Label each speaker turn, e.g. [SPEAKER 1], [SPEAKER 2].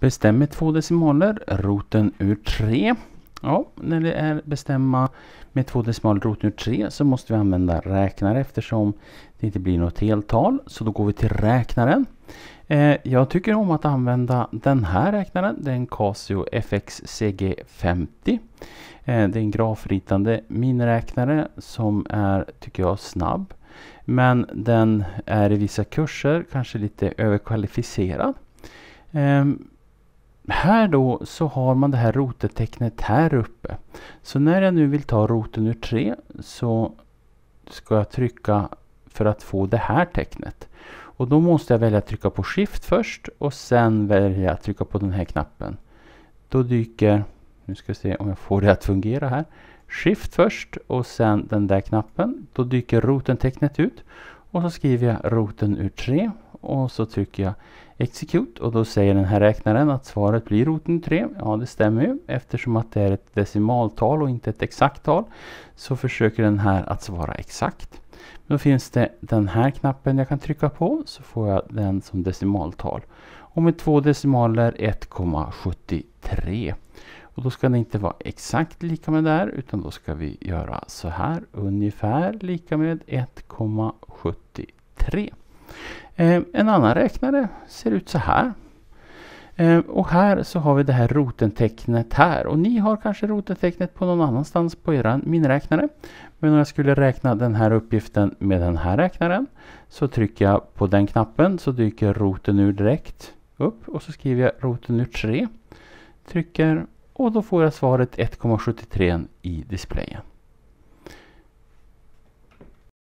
[SPEAKER 1] Bestämmer två decimaler, roten ur tre. Ja, när det är bestämma med två decimaler roten ur tre så måste vi använda räknare eftersom det inte blir något heltal. Så då går vi till räknaren. Eh, jag tycker om att använda den här räknaren, Det är en Casio FX cg 50 Det är en grafritande miniräknare som är, tycker jag, snabb. Men den är i vissa kurser kanske lite överkvalificerad. Ehm, här då så har man det här rotertecknet här uppe. Så när jag nu vill ta roten ur 3 så ska jag trycka för att få det här tecknet. Och då måste jag välja att trycka på Shift först och sen välja att trycka på den här knappen. Då dyker, nu ska vi se om jag får det att fungera här. Shift först och sen den där knappen. Då dyker roten-tecknet ut. Och så skriver jag roten ur 3 och så trycker jag Execute och då säger den här räknaren att svaret blir roten 3. Ja, det stämmer ju. Eftersom att det är ett decimaltal och inte ett exakt tal så försöker den här att svara exakt. Då finns det den här knappen jag kan trycka på så får jag den som decimaltal. Och med två decimaler 1,73. Och då ska det inte vara exakt lika med där utan då ska vi göra så här ungefär lika med 1,73. Eh, en annan räknare ser ut så här. Eh, och här så har vi det här rotentecknet här. Och ni har kanske rotentecknet på någon annanstans på er miniräknare. Men om jag skulle räkna den här uppgiften med den här räknaren så trycker jag på den knappen så dyker roten ur direkt upp och så skriver jag roten ur 3. Trycker och då får jag svaret 1,73 i displayen.